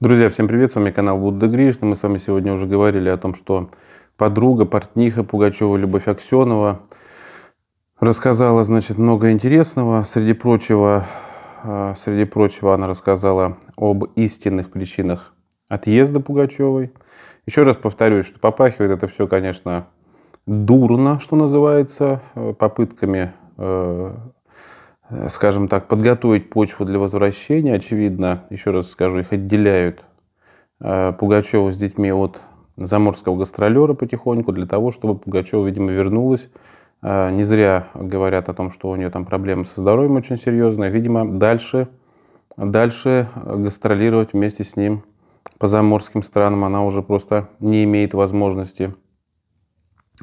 Друзья, всем привет, с вами канал Будда Гришна. Мы с вами сегодня уже говорили о том, что подруга, портниха Пугачева Любовь Аксенова рассказала, значит, много интересного. Среди прочего, э, среди прочего она рассказала об истинных причинах отъезда Пугачевой. Еще раз повторюсь, что попахивает это все, конечно, дурно, что называется, э, попытками э, Э, скажем так, подготовить почву для возвращения. Очевидно, еще раз скажу, их отделяют э, Пугачева с детьми от заморского гастролера потихоньку, для того, чтобы Пугачева, видимо, вернулась. Э, не зря говорят о том, что у нее там проблемы со здоровьем очень серьезные. Видимо, дальше, дальше гастролировать вместе с ним по заморским странам она уже просто не имеет возможности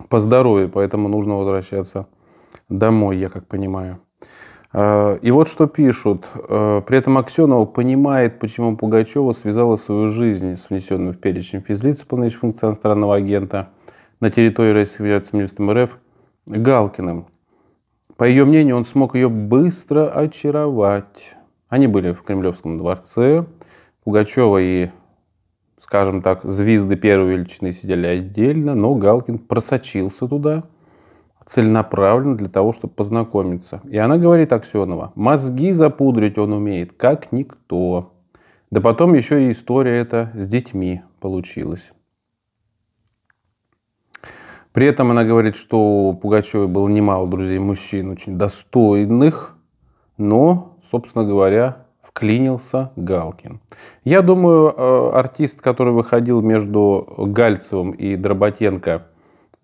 по здоровью, поэтому нужно возвращаться домой, я как понимаю. Э, и вот что пишут. Э, при этом Аксенова понимает, почему Пугачева связала свою жизнь с внесенным в перечень физлиц, исполняющих функции иностранного агента на территории Российской Федерации министром РФ Галкиным. По ее мнению, он смог ее быстро очаровать. Они были в Кремлевском дворце. Пугачева и, скажем так, звезды первой величины сидели отдельно, но Галкин просочился туда – целенаправленно для того, чтобы познакомиться. И она говорит Аксенова, мозги запудрить он умеет, как никто. Да потом еще и история эта с детьми получилась. При этом она говорит, что у Пугачева было немало друзей-мужчин, очень достойных, но, собственно говоря, вклинился Галкин. Я думаю, э, артист, который выходил между Гальцевым и Дроботенко –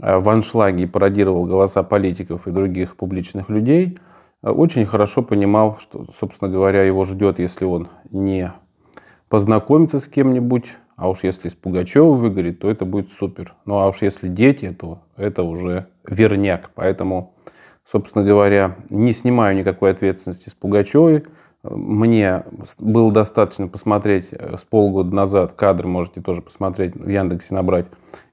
Э, в аншлаге пародировал голоса политиков и других публичных людей, э, очень хорошо понимал, что, собственно говоря, его ждет, если он не познакомится с кем-нибудь, а уж если с Пугачева выгорит, то это будет супер. Ну а уж если дети, то это уже верняк. Поэтому, собственно говоря, не снимаю никакой ответственности с Пугачевой. Мне было достаточно посмотреть э, с полгода назад, кадры можете тоже посмотреть, в Яндексе набрать.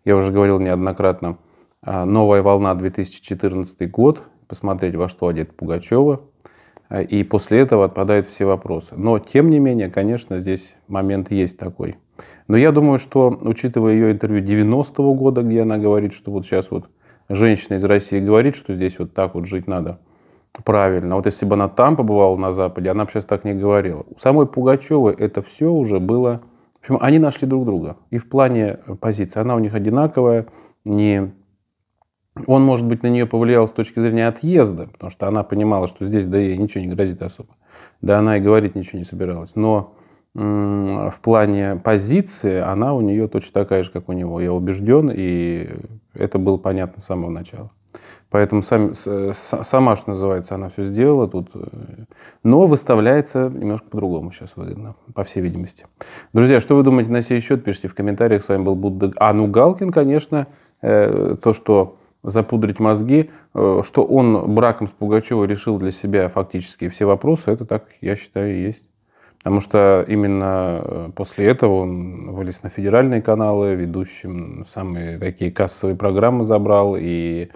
Я уже говорил неоднократно, а, «Новая волна» 2014 год, посмотреть, во что одет Пугачева. А, и после этого отпадают все вопросы. Но, тем не менее, конечно, здесь момент есть такой. Но я думаю, что, учитывая ее интервью 90-го года, где она говорит, что вот сейчас вот женщина из России говорит, что здесь вот так вот жить надо правильно. Вот если бы она там побывала на Западе, она бы сейчас так не говорила. У самой Пугачевой это все уже было... В общем, они нашли друг друга. И в плане позиции она у них одинаковая, не он, может быть, на нее повлиял с точки зрения отъезда, потому что она понимала, что здесь да ей ничего не грозит особо. Да она и говорить ничего не собиралась. Но в плане позиции она у нее точно такая же, как у него. Я убежден, и это было понятно с самого начала. Поэтому сам, сама, что называется, она все сделала тут. Э, но выставляется немножко по-другому сейчас выгодно, по всей видимости. Друзья, что вы думаете на сей счет, пишите в комментариях. С вами был Будда... А, ну, Галкин, конечно, э, то, что запудрить мозги, э, что он браком с Пугачевой решил для себя фактически все вопросы, это так, я считаю, и есть. Потому что именно э, после этого он вылез на федеральные каналы, ведущим самые такие кассовые программы забрал, и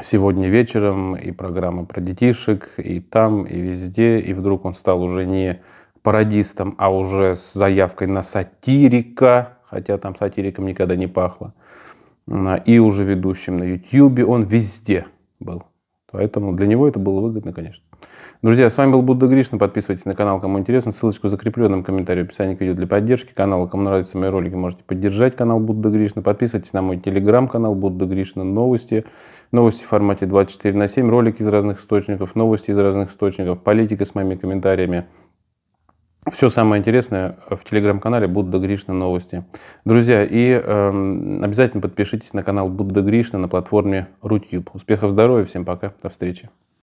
сегодня вечером, и программа про детишек, и там, и везде, и вдруг он стал уже не пародистом, а уже с заявкой на сатирика, хотя там сатириком никогда не пахло и уже ведущим на YouTube, он везде был. Поэтому для него это было выгодно, конечно. Друзья, с вами был Будда Гришна. Подписывайтесь на канал, кому интересно. Ссылочку в закрепленном комментарии в описании к видео для поддержки канала. Кому нравятся мои ролики, можете поддержать канал Будда Гришна. Подписывайтесь на мой телеграм-канал Будда Гришна. Новости. Новости в формате 24 на 7. Ролики из разных источников. Новости из разных источников. Политика с моими комментариями. Все самое интересное в телеграм-канале Будда Гришна новости. Друзья, и э, обязательно подпишитесь на канал Будда Гришна на платформе Рутюб. Успехов, здоровья, всем пока, до встречи.